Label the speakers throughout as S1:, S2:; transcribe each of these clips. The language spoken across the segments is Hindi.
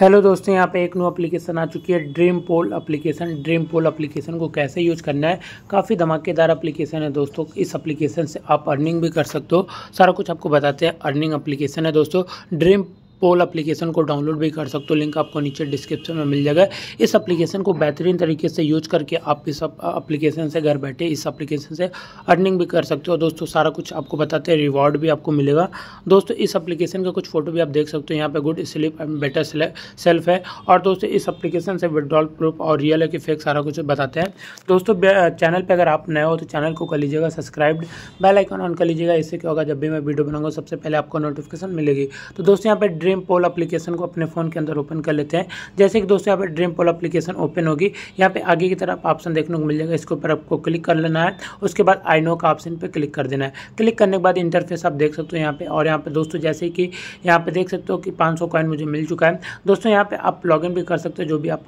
S1: हेलो दोस्तों यहाँ पे एक न्यू एप्लीकेशन आ चुकी है dream poll application dream poll application को कैसे यूज करना है काफ़ी धमाकेदार एप्लीकेशन है दोस्तों इस एप्लीकेशन से आप अर्निंग भी कर सकते हो सारा कुछ आपको बताते हैं अर्निंग एप्लीकेशन है दोस्तों ड्रीम पोल एप्लीकेशन को डाउनलोड भी कर सकते हो लिंक आपको नीचे डिस्क्रिप्शन में मिल जाएगा इस एप्लीकेशन को बेहतरीन तरीके से यूज करके आप इस एप्लीकेशन से घर बैठे इस एप्लीकेशन से अर्निंग भी कर सकते हो दोस्तों सारा कुछ आपको बताते हैं रिवॉर्ड भी आपको मिलेगा दोस्तों इस अप्लीकेशन का कुछ फोटो भी आप देख सकते हो यहाँ पर good sleep and better self है और दोस्तों इस अप्लीकेशन से विड्रॉल प्रूफ और रियल है कि फेक सारा कुछ बताते हैं दोस्तों चैनल पर अगर आप नए हो तो चैनल को कर लीजिएगा सब्सक्राइब बेल आइकन ऑन कर लीजिएगा इससे क्या होगा जब भी मैं वीडियो बनाऊंगा सबसे पहले आपको नोटिफिकेशन मिलेगी तो दोस्तों यहाँ पर ड्रीम पोल अप्लीकेशन को अपने फ़ोन के अंदर ओपन कर लेते हैं जैसे कि दोस्तों यहाँ पर ड्रीम पोल अप्लीकेशन ओपन होगी यहाँ पे आगे की तरफ ऑप्शन देखने को मिल जाएगा इसके ऊपर आपको क्लिक कर लेना है उसके बाद आई नो का ऑप्शन पर क्लिक कर देना है क्लिक करने के बाद इंटरफेस आप देख सकते हो यहाँ पर और यहाँ पर दोस्तों जैसे कि यहाँ पर देख सकते हो कि पाँच कॉइन मुझे मिल चुका है दोस्तों यहाँ पर आप लॉगिन भी कर सकते हो जो भी आप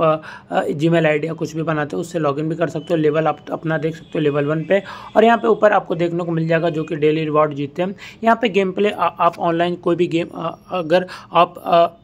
S1: जी मेल या कुछ भी बनाते हो उससे लॉगिन भी कर सकते हो लेवल आप अपना देख सकते हो लेवल वन पे और यहाँ पे ऊपर आपको देखने को मिल जाएगा जो कि डेली रिवॉर्ड जीतते हैं यहाँ पे गेम प्ले आप ऑनलाइन कोई भी गेम अगर आप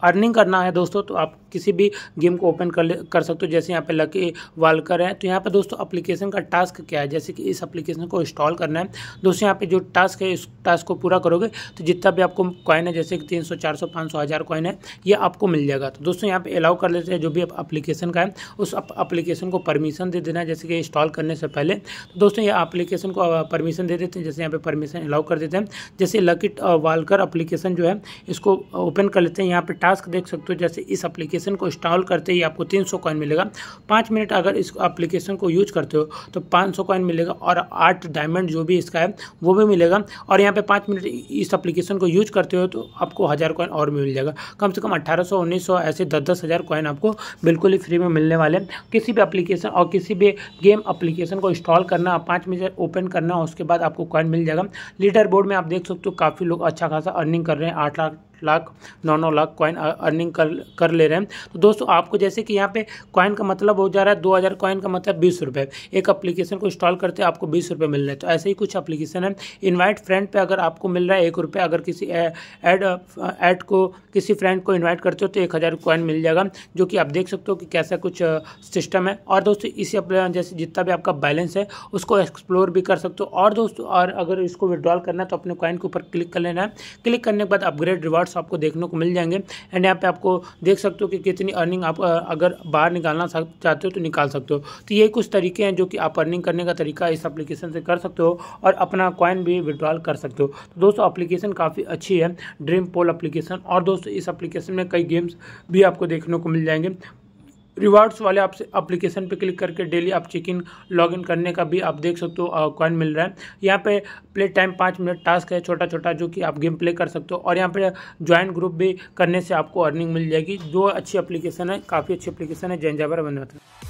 S1: अर्निंग करना है दोस्तों तो आप किसी भी गेम को ओपन कर ले कर सकते हो जैसे यहाँ पे लकी वालकर है तो यहाँ पे दोस्तों एप्लीकेशन का टास्क क्या है जैसे कि इस एप्लीकेशन को इंस्टॉल करना है दोस्तों यहाँ पे जो टास्क है इस टास्क को पूरा करोगे तो जितना भी आपको कॉइन है जैसे कि तीन सौ चार सौ पाँच सौ हज़ार कॉइन है ये आपको मिल जाएगा तो दोस्तों यहाँ पर अलाउ कर लेते हैं जो भी अप्लीकेशन का है उस अप्लीकेशन को परमिशन दे देना है जैसे कि इंस्टॉल करने से पहले तो दोस्तों ये अप्लीकेशन को परमिशन दे देते हैं जैसे यहाँ पे परमिशन अलाउ कर देते हैं जैसे लकी वालकर अप्लीकेशन जो है इसको ओपन कर लेते हैं यहाँ पर टास्क देख सकते हो जैसे इस अप्लीकेशन एप्लीकेशन को इंस्टॉल करते ही आपको तीन सौ कॉइन मिलेगा पाँच मिनट अगर इस एप्लीकेशन को यूज करते हो तो पाँच सौ कॉइन मिलेगा और आठ डायमंड जो भी इसका है वो भी मिलेगा और यहाँ पे पाँच मिनट इस एप्लीकेशन को यूज करते हो तो आपको हज़ार कॉइन और भी मिल जाएगा कम से कम अट्ठारह सौ उन्नीस सौ ऐसे दस दस हज़ार कॉइन आपको बिल्कुल ही फ्री में मिलने वाले किसी भी अप्लीकेशन और किसी भी गेम अप्लीकेशन को इंस्टॉल करना पाँच मिनट ओपन करना उसके बाद आपको कॉइन मिल जाएगा लीडर बोर्ड में आप देख सकते हो काफ़ी लोग अच्छा खासा अर्निंग कर रहे हैं आठ लाख लाख नौ नौ लाख कॉइन अर्निंग uh, कर कर ले रहे हैं तो दोस्तों आपको जैसे कि यहाँ पे कॉइन का मतलब हो जा रहा है दो हज़ार कॉइन का मतलब बीस रुपये एक अप्लीकेशन को इंस्टॉल करते हैं आपको बीस रुपये मिल रहे हैं तो ऐसे ही कुछ अप्लीकेशन है इन्वाइट फ्रेंड पे अगर आपको मिल रहा है एक रुपये अगर किसी एड uh, एड uh, को किसी फ्रेंड को इन्वाइट करते हो तो एक हज़ार कॉइन मिल जाएगा जो कि आप देख सकते हो कि कैसा कुछ सिस्टम है और दोस्तों इसी जैसे जितना भी आपका बैलेंस है उसको एक्सप्लोर भी कर सकते हो और दोस्तों और अगर इसको विड्रॉल करना है तो अपने कॉइन के ऊपर क्लिक कर लेना है क्लिक करने के बाद अपग्रेड रिवॉर्ड रिकॉर्ड्स आपको देखने को मिल जाएंगे एंड यहाँ पे आपको देख सकते हो कि कितनी अर्निंग आप अगर बाहर निकालना चाहते हो तो निकाल सकते हो तो ये कुछ तरीके हैं जो कि आप अर्निंग करने का तरीका इस एप्लीकेशन से कर सकते हो और अपना कॉइन भी विड्रॉल कर सकते हो तो दोस्तों अप्लीकेशन काफ़ी अच्छी है ड्रीम पोल अप्लीकेशन और दोस्तों इस अप्लीकेशन में कई गेम्स भी आपको देखने को मिल जाएंगे रिवार्ड्स वाले आप अप्लीकेशन पे क्लिक करके डेली आप चेक इन लॉग इन करने का भी आप देख सकते हो कॉइन मिल रहा है यहाँ पे प्ले टाइम पाँच मिनट टास्क है छोटा छोटा जो कि आप गेम प्ले कर सकते हो और यहाँ पे ज्वाइन ग्रुप भी करने से आपको अर्निंग मिल जाएगी जो अच्छी अप्लीकेशन है काफ़ी अच्छी अप्लीकेशन है जैन जाबर मतलब